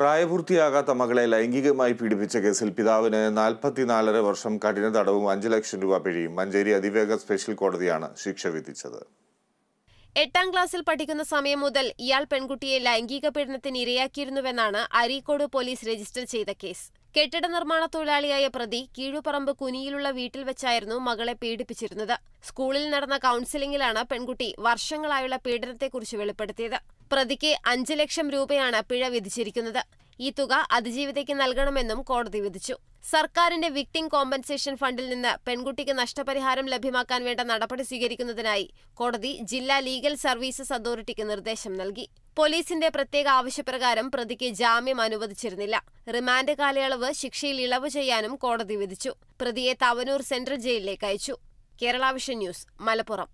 പ്രായപൂർത്തിയാകാത്ത മകളെ ലൈംഗികമായി പീഡിപ്പിച്ച കേസിൽ പിതാവിന് നാൽപ്പത്തിനാലര വർഷം കഠിന തടവും അഞ്ച് ലക്ഷം രൂപ പിഴയും മഞ്ചേരി അതിവേഗ സ്പെഷ്യൽ കോടതിയാണ് ശിക്ഷ വിധിച്ചത് എട്ടാം ക്ലാസ്സിൽ പഠിക്കുന്ന സമയം മുതൽ ഇയാൾ പെൺകുട്ടിയെ ലൈംഗിക പീഡനത്തിന് ഇരയാക്കിയിരുന്നുവെന്നാണ് അരീക്കോട് പോലീസ് രജിസ്റ്റർ ചെയ്ത കേസ് കെട്ടിട നിർമ്മാണ തൊഴിലാളിയായ പ്രതി കീഴുപറമ്പ് കുനിയിലുള്ള വീട്ടിൽ വെച്ചായിരുന്നു മകളെ പീഡിപ്പിച്ചിരുന്നത് സ്കൂളിൽ നടന്ന കൌൺസിലിംഗിലാണ് പെൺകുട്ടി വർഷങ്ങളായുള്ള പീഡനത്തെക്കുറിച്ച് വെളിപ്പെടുത്തിയത് പ്രതിക്ക് അഞ്ച് ലക്ഷം രൂപയാണ് പിഴ വിധിച്ചിരിക്കുന്നത് ഈ തുക അതിജീവിതയ്ക്ക് നൽകണമെന്നും കോടതി വിധിച്ചു സർക്കാരിന്റെ വിക്ടിംഗ് കോമ്പൻസേഷൻ ഫണ്ടിൽ നിന്ന് പെൺകുട്ടിക്ക് നഷ്ടപരിഹാരം ലഭ്യമാക്കാൻ വേണ്ട നടപടി സ്വീകരിക്കുന്നതിനായി കോടതി ജില്ലാ ലീഗൽ സർവീസസ് അതോറിറ്റിക്ക് നിർദ്ദേശം നൽകി പോലീസിന്റെ പ്രത്യേക ആവശ്യപ്രകാരം പ്രതിക്ക് ജാമ്യം അനുവദിച്ചിരുന്നില്ല റിമാൻഡ് കാലയളവ് ശിക്ഷയിൽ ഇളവ് ചെയ്യാനും കോടതി വിധിച്ചു പ്രതിയെ തവനൂർ സെൻട്രൽ ജയിലിലേക്ക് അയച്ചു കേരള വിഷൻ ന്യൂസ് മലപ്പുറം